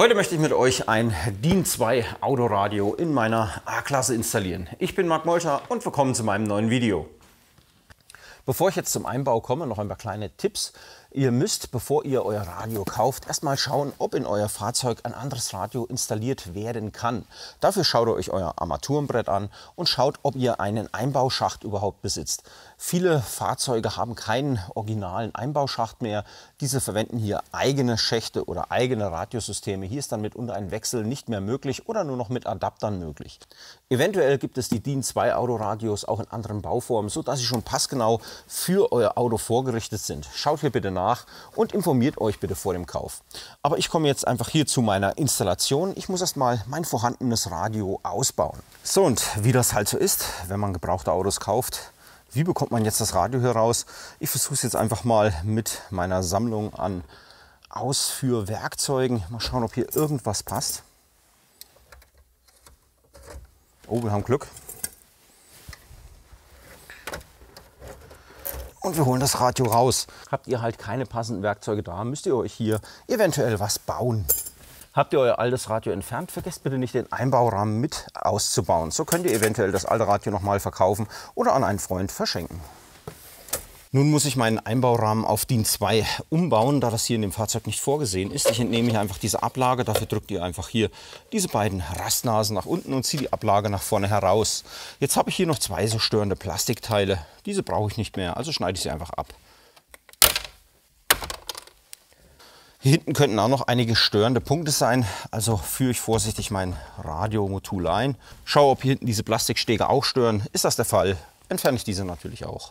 Heute möchte ich mit euch ein DIN 2 Autoradio in meiner A-Klasse installieren. Ich bin Marc Molter und willkommen zu meinem neuen Video. Bevor ich jetzt zum Einbau komme, noch ein paar kleine Tipps, Ihr müsst, bevor ihr euer Radio kauft, erstmal schauen, ob in euer Fahrzeug ein anderes Radio installiert werden kann. Dafür schaut ihr euch euer Armaturenbrett an und schaut, ob ihr einen Einbauschacht überhaupt besitzt. Viele Fahrzeuge haben keinen originalen Einbauschacht mehr. Diese verwenden hier eigene Schächte oder eigene Radiosysteme. Hier ist dann mitunter ein Wechsel nicht mehr möglich oder nur noch mit Adaptern möglich. Eventuell gibt es die DIN 2 Autoradios auch in anderen Bauformen, sodass sie schon passgenau für euer Auto vorgerichtet sind. Schaut hier bitte nach nach und informiert euch bitte vor dem Kauf. Aber ich komme jetzt einfach hier zu meiner Installation. Ich muss erstmal mein vorhandenes Radio ausbauen. So und wie das halt so ist, wenn man gebrauchte Autos kauft, wie bekommt man jetzt das Radio hier raus? Ich versuche es jetzt einfach mal mit meiner Sammlung an Ausführwerkzeugen. Mal schauen, ob hier irgendwas passt. Oh, wir haben Glück. und wir holen das Radio raus. Habt ihr halt keine passenden Werkzeuge da, müsst ihr euch hier eventuell was bauen. Habt ihr euer altes Radio entfernt, vergesst bitte nicht den Einbaurahmen mit auszubauen. So könnt ihr eventuell das alte Radio nochmal verkaufen oder an einen Freund verschenken. Nun muss ich meinen Einbaurahmen auf DIN 2 umbauen, da das hier in dem Fahrzeug nicht vorgesehen ist. Ich entnehme hier einfach diese Ablage, dafür drückt ihr einfach hier diese beiden Rastnasen nach unten und zieht die Ablage nach vorne heraus. Jetzt habe ich hier noch zwei so störende Plastikteile. Diese brauche ich nicht mehr, also schneide ich sie einfach ab. Hier hinten könnten auch noch einige störende Punkte sein, also führe ich vorsichtig mein Radiomodul ein. Schaue, ob hier hinten diese Plastikstege auch stören. Ist das der Fall, entferne ich diese natürlich auch.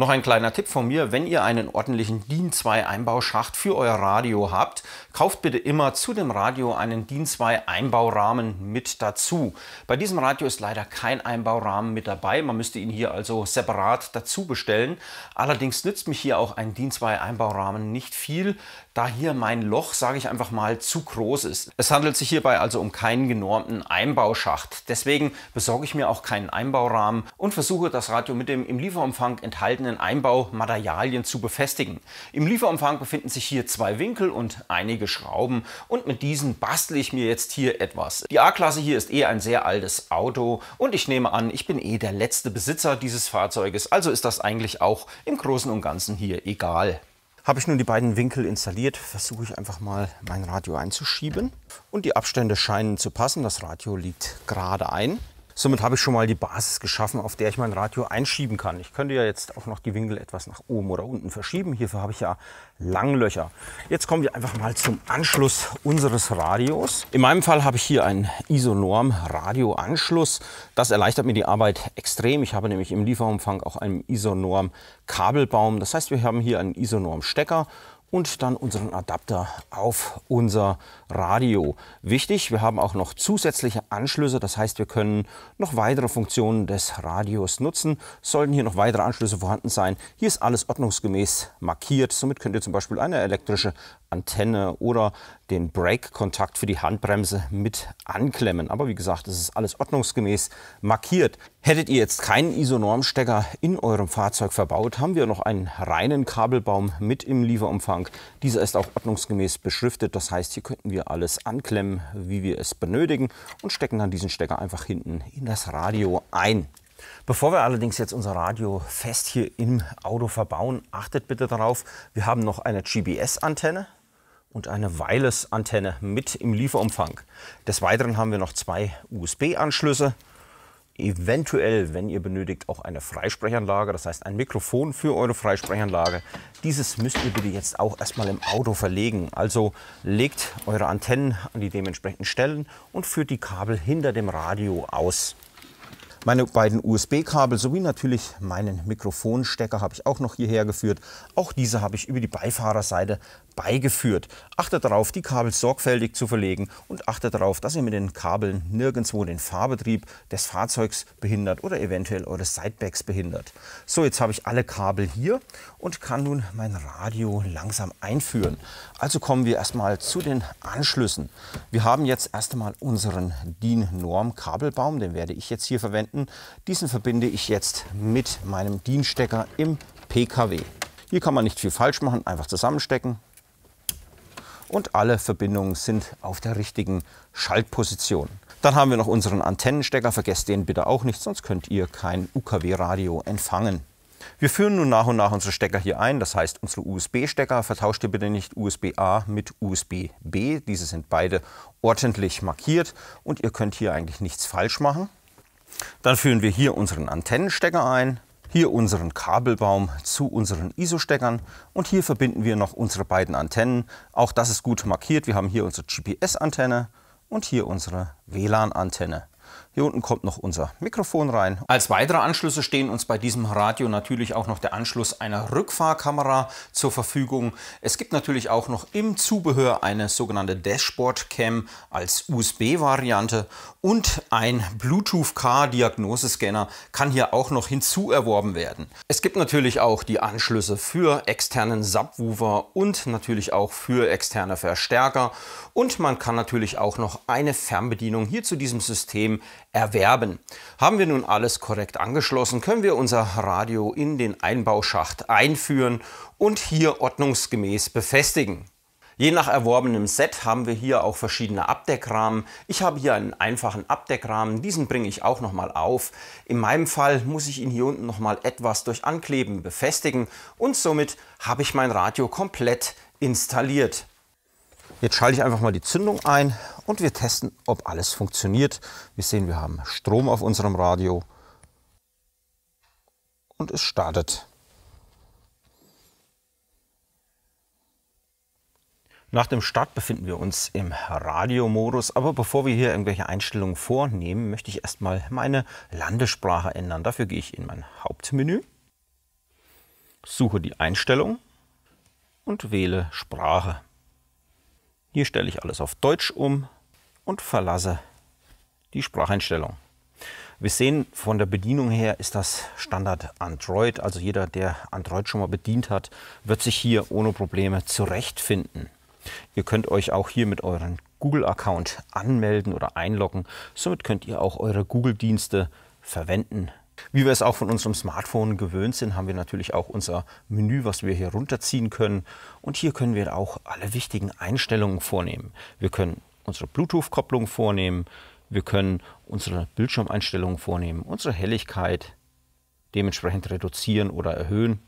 Noch ein kleiner Tipp von mir, wenn ihr einen ordentlichen DIN 2 Einbauschacht für euer Radio habt, kauft bitte immer zu dem Radio einen DIN 2 Einbaurahmen mit dazu. Bei diesem Radio ist leider kein Einbaurahmen mit dabei, man müsste ihn hier also separat dazu bestellen. Allerdings nützt mich hier auch ein DIN 2 Einbaurahmen nicht viel, da hier mein Loch, sage ich einfach mal, zu groß ist. Es handelt sich hierbei also um keinen genormten Einbauschacht. Deswegen besorge ich mir auch keinen Einbaurahmen und versuche das Radio mit dem im Lieferumfang enthaltenen einzelnen Einbaumaterialien zu befestigen. Im Lieferumfang befinden sich hier zwei Winkel und einige Schrauben und mit diesen bastle ich mir jetzt hier etwas. Die A-Klasse hier ist eh ein sehr altes Auto und ich nehme an, ich bin eh der letzte Besitzer dieses Fahrzeuges, also ist das eigentlich auch im Großen und Ganzen hier egal. Habe ich nun die beiden Winkel installiert, versuche ich einfach mal mein Radio einzuschieben. Und die Abstände scheinen zu passen, das Radio liegt gerade ein. Somit habe ich schon mal die Basis geschaffen, auf der ich mein Radio einschieben kann. Ich könnte ja jetzt auch noch die Winkel etwas nach oben oder unten verschieben. Hierfür habe ich ja Langlöcher. Jetzt kommen wir einfach mal zum Anschluss unseres Radios. In meinem Fall habe ich hier einen Isonorm Radioanschluss. Das erleichtert mir die Arbeit extrem. Ich habe nämlich im Lieferumfang auch einen Isonorm Kabelbaum. Das heißt, wir haben hier einen Isonorm Stecker und dann unseren Adapter auf unser Radio. Wichtig, wir haben auch noch zusätzliche Anschlüsse, das heißt, wir können noch weitere Funktionen des Radios nutzen. Sollten hier noch weitere Anschlüsse vorhanden sein, hier ist alles ordnungsgemäß markiert. Somit könnt ihr zum Beispiel eine elektrische Antenne oder den Brake-Kontakt für die Handbremse mit anklemmen. Aber wie gesagt, es ist alles ordnungsgemäß markiert. Hättet ihr jetzt keinen iso Isonormstecker in eurem Fahrzeug verbaut, haben wir noch einen reinen Kabelbaum mit im Lieferumfang Kühlschrank. Dieser ist auch ordnungsgemäß beschriftet. Das heißt, hier könnten wir alles anklemmen, wie wir es benötigen und stecken dann diesen Stecker einfach hinten in das Radio ein. Bevor wir allerdings jetzt unser Radio fest hier im Auto verbauen, achtet bitte darauf, wir haben noch eine GBS-Antenne und eine Wireless-Antenne mit im Lieferumfang. Des Weiteren haben wir noch zwei USB-Anschlüsse eventuell, wenn ihr benötigt, auch eine Freisprechanlage, das heißt ein Mikrofon für eure Freisprechanlage. Dieses müsst ihr bitte jetzt auch erstmal im Auto verlegen. Also legt eure Antennen an die dementsprechenden Stellen und führt die Kabel hinter dem Radio aus. Meine beiden USB-Kabel sowie natürlich meinen Mikrofonstecker habe ich auch noch hierher geführt. Auch diese habe ich über die Beifahrerseite herbeigeführt. Achtet darauf, die Kabel sorgfältig zu verlegen und achtet darauf, dass ihr mit den Kabeln nirgendwo den Fahrbetrieb des Fahrzeugs behindert oder eventuell eure Sidebags behindert. So, jetzt habe ich alle Kabel hier und kann nun mein Radio langsam einführen. Also kommen wir erstmal zu den Anschlüssen. Wir haben jetzt erstmal unseren DIN-Norm-Kabelbaum, den werde ich jetzt hier verwenden. Diesen verbinde ich jetzt mit meinem DIN-Stecker im PKW. Hier kann man nicht viel falsch machen, einfach zusammenstecken, und alle Verbindungen sind auf der richtigen Schaltposition. Dann haben wir noch unseren Antennenstecker, vergesst den bitte auch nicht, sonst könnt ihr kein UKW-Radio empfangen. Wir führen nun nach und nach unsere Stecker hier ein, das heißt unsere USB-Stecker. Vertauscht ihr bitte nicht USB-A mit USB-B, diese sind beide ordentlich markiert und ihr könnt hier eigentlich nichts falsch machen. Dann führen wir hier unseren Antennenstecker ein, hier unseren Kabelbaum zu unseren ISO-Steckern und hier verbinden wir noch unsere beiden Antennen. Auch das ist gut markiert. Wir haben hier unsere GPS-Antenne und hier unsere WLAN-Antenne. Hier unten kommt noch unser Mikrofon rein. Als weitere Anschlüsse stehen uns bei diesem Radio natürlich auch noch der Anschluss einer Rückfahrkamera zur Verfügung. Es gibt natürlich auch noch im Zubehör eine sogenannte Dashboard Cam als USB-Variante und ein Bluetooth-K-Diagnosescanner kann hier auch noch hinzu erworben werden. Es gibt natürlich auch die Anschlüsse für externen Subwoofer und natürlich auch für externe Verstärker und man kann natürlich auch noch eine Fernbedienung hier zu diesem System erwerben. Haben wir nun alles korrekt angeschlossen, können wir unser Radio in den Einbauschacht einführen und hier ordnungsgemäß befestigen. Je nach erworbenem Set haben wir hier auch verschiedene Abdeckrahmen. Ich habe hier einen einfachen Abdeckrahmen, diesen bringe ich auch nochmal auf. In meinem Fall muss ich ihn hier unten nochmal etwas durch Ankleben befestigen und somit habe ich mein Radio komplett installiert. Jetzt schalte ich einfach mal die Zündung ein, und wir testen, ob alles funktioniert. Wir sehen, wir haben Strom auf unserem Radio und es startet. Nach dem Start befinden wir uns im Radiomodus, aber bevor wir hier irgendwelche Einstellungen vornehmen, möchte ich erstmal meine Landessprache ändern. Dafür gehe ich in mein Hauptmenü, suche die Einstellung und wähle Sprache. Hier stelle ich alles auf Deutsch um und verlasse die Spracheinstellung. Wir sehen, von der Bedienung her ist das Standard Android. Also jeder, der Android schon mal bedient hat, wird sich hier ohne Probleme zurechtfinden. Ihr könnt euch auch hier mit euren Google-Account anmelden oder einloggen. Somit könnt ihr auch eure Google-Dienste verwenden wie wir es auch von unserem Smartphone gewöhnt sind, haben wir natürlich auch unser Menü, was wir hier runterziehen können. Und hier können wir auch alle wichtigen Einstellungen vornehmen. Wir können unsere Bluetooth-Kopplung vornehmen, wir können unsere Bildschirmeinstellungen vornehmen, unsere Helligkeit dementsprechend reduzieren oder erhöhen.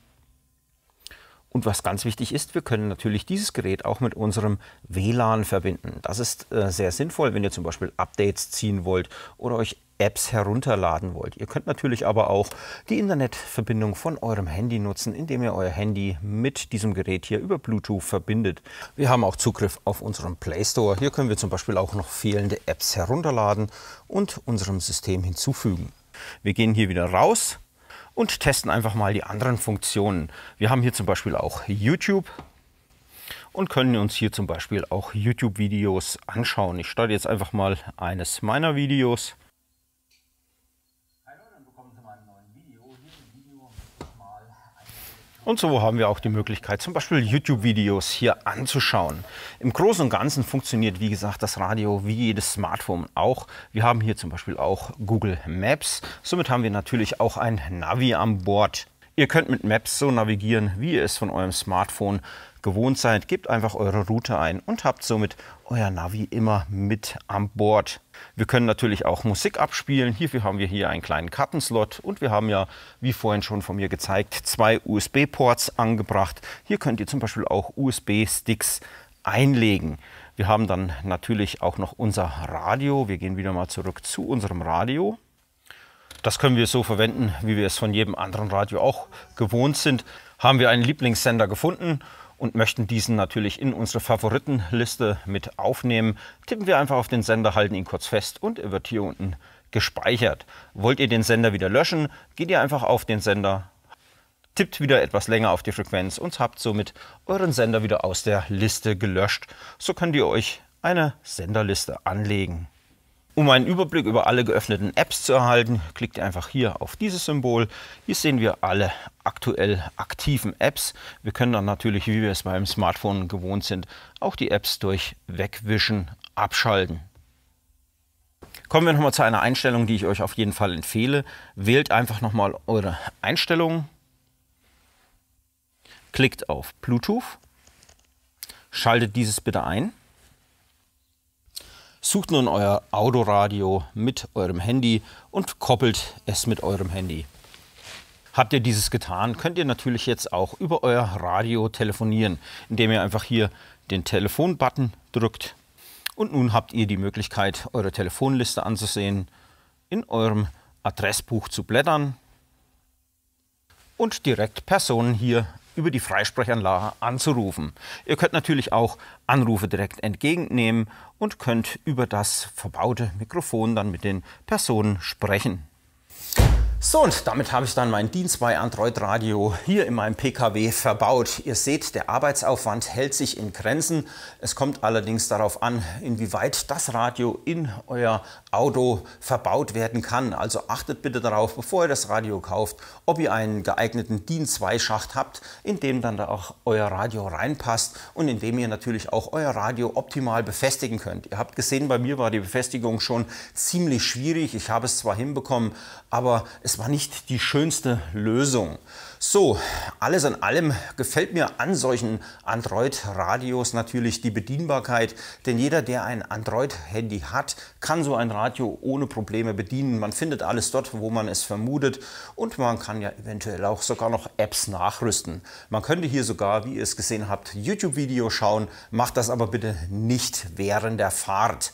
Und was ganz wichtig ist, wir können natürlich dieses Gerät auch mit unserem WLAN verbinden. Das ist äh, sehr sinnvoll, wenn ihr zum Beispiel Updates ziehen wollt oder euch Apps herunterladen wollt. Ihr könnt natürlich aber auch die Internetverbindung von eurem Handy nutzen, indem ihr euer Handy mit diesem Gerät hier über Bluetooth verbindet. Wir haben auch Zugriff auf unseren Play Store. Hier können wir zum Beispiel auch noch fehlende Apps herunterladen und unserem System hinzufügen. Wir gehen hier wieder raus und testen einfach mal die anderen Funktionen. Wir haben hier zum Beispiel auch YouTube und können uns hier zum Beispiel auch YouTube-Videos anschauen. Ich starte jetzt einfach mal eines meiner Videos Und so haben wir auch die Möglichkeit, zum Beispiel YouTube-Videos hier anzuschauen. Im Großen und Ganzen funktioniert, wie gesagt, das Radio wie jedes Smartphone auch. Wir haben hier zum Beispiel auch Google Maps. Somit haben wir natürlich auch ein Navi an Bord. Ihr könnt mit Maps so navigieren, wie ihr es von eurem Smartphone gewohnt seid, gebt einfach eure Route ein und habt somit euer Navi immer mit an Bord. Wir können natürlich auch Musik abspielen. Hierfür haben wir hier einen kleinen Kartenslot und wir haben ja, wie vorhin schon von mir gezeigt, zwei USB-Ports angebracht. Hier könnt ihr zum Beispiel auch USB-Sticks einlegen. Wir haben dann natürlich auch noch unser Radio. Wir gehen wieder mal zurück zu unserem Radio. Das können wir so verwenden, wie wir es von jedem anderen Radio auch gewohnt sind. Haben wir einen Lieblingssender gefunden und möchten diesen natürlich in unsere Favoritenliste mit aufnehmen, tippen wir einfach auf den Sender, halten ihn kurz fest und er wird hier unten gespeichert. Wollt ihr den Sender wieder löschen, geht ihr einfach auf den Sender, tippt wieder etwas länger auf die Frequenz und habt somit euren Sender wieder aus der Liste gelöscht. So könnt ihr euch eine Senderliste anlegen. Um einen Überblick über alle geöffneten Apps zu erhalten, klickt ihr einfach hier auf dieses Symbol. Hier sehen wir alle aktuell aktiven Apps. Wir können dann natürlich, wie wir es beim Smartphone gewohnt sind, auch die Apps durch Wegwischen abschalten. Kommen wir nochmal zu einer Einstellung, die ich euch auf jeden Fall empfehle. Wählt einfach nochmal eure Einstellungen, klickt auf Bluetooth, schaltet dieses bitte ein. Sucht nun euer Autoradio mit eurem Handy und koppelt es mit eurem Handy. Habt ihr dieses getan, könnt ihr natürlich jetzt auch über euer Radio telefonieren, indem ihr einfach hier den Telefonbutton drückt. Und nun habt ihr die Möglichkeit, eure Telefonliste anzusehen, in eurem Adressbuch zu blättern und direkt Personen hier über die Freisprechanlage anzurufen. Ihr könnt natürlich auch Anrufe direkt entgegennehmen und könnt über das verbaute Mikrofon dann mit den Personen sprechen. So, und damit habe ich dann meinen Dienst bei Android Radio hier in meinem PKW verbaut. Ihr seht, der Arbeitsaufwand hält sich in Grenzen. Es kommt allerdings darauf an, inwieweit das Radio in euer Auto verbaut werden kann. Also achtet bitte darauf, bevor ihr das Radio kauft, ob ihr einen geeigneten DIN 2 Schacht habt, in dem dann auch euer Radio reinpasst und in dem ihr natürlich auch euer Radio optimal befestigen könnt. Ihr habt gesehen, bei mir war die Befestigung schon ziemlich schwierig. Ich habe es zwar hinbekommen, aber es es war nicht die schönste Lösung. So, alles in allem gefällt mir an solchen Android-Radios natürlich die Bedienbarkeit, denn jeder, der ein Android-Handy hat, kann so ein Radio ohne Probleme bedienen. Man findet alles dort, wo man es vermutet und man kann ja eventuell auch sogar noch Apps nachrüsten. Man könnte hier sogar, wie ihr es gesehen habt, YouTube-Video schauen, macht das aber bitte nicht während der Fahrt.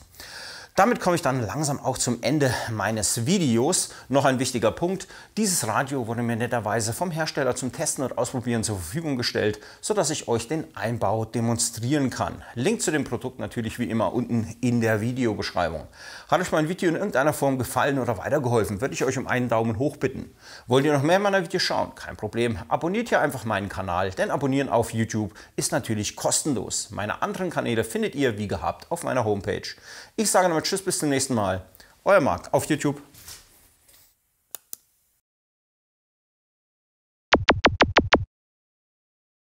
Damit komme ich dann langsam auch zum Ende meines Videos. Noch ein wichtiger Punkt. Dieses Radio wurde mir netterweise vom Hersteller zum Testen und Ausprobieren zur Verfügung gestellt, sodass ich euch den Einbau demonstrieren kann. Link zu dem Produkt natürlich wie immer unten in der Videobeschreibung. Hat euch mein Video in irgendeiner Form gefallen oder weitergeholfen, würde ich euch um einen Daumen hoch bitten. Wollt ihr noch mehr meiner Videos schauen? Kein Problem, abonniert hier einfach meinen Kanal, denn Abonnieren auf YouTube ist natürlich kostenlos. Meine anderen Kanäle findet ihr, wie gehabt, auf meiner Homepage. Ich sage nochmal Tschüss, bis zum nächsten Mal. Euer Marc auf YouTube.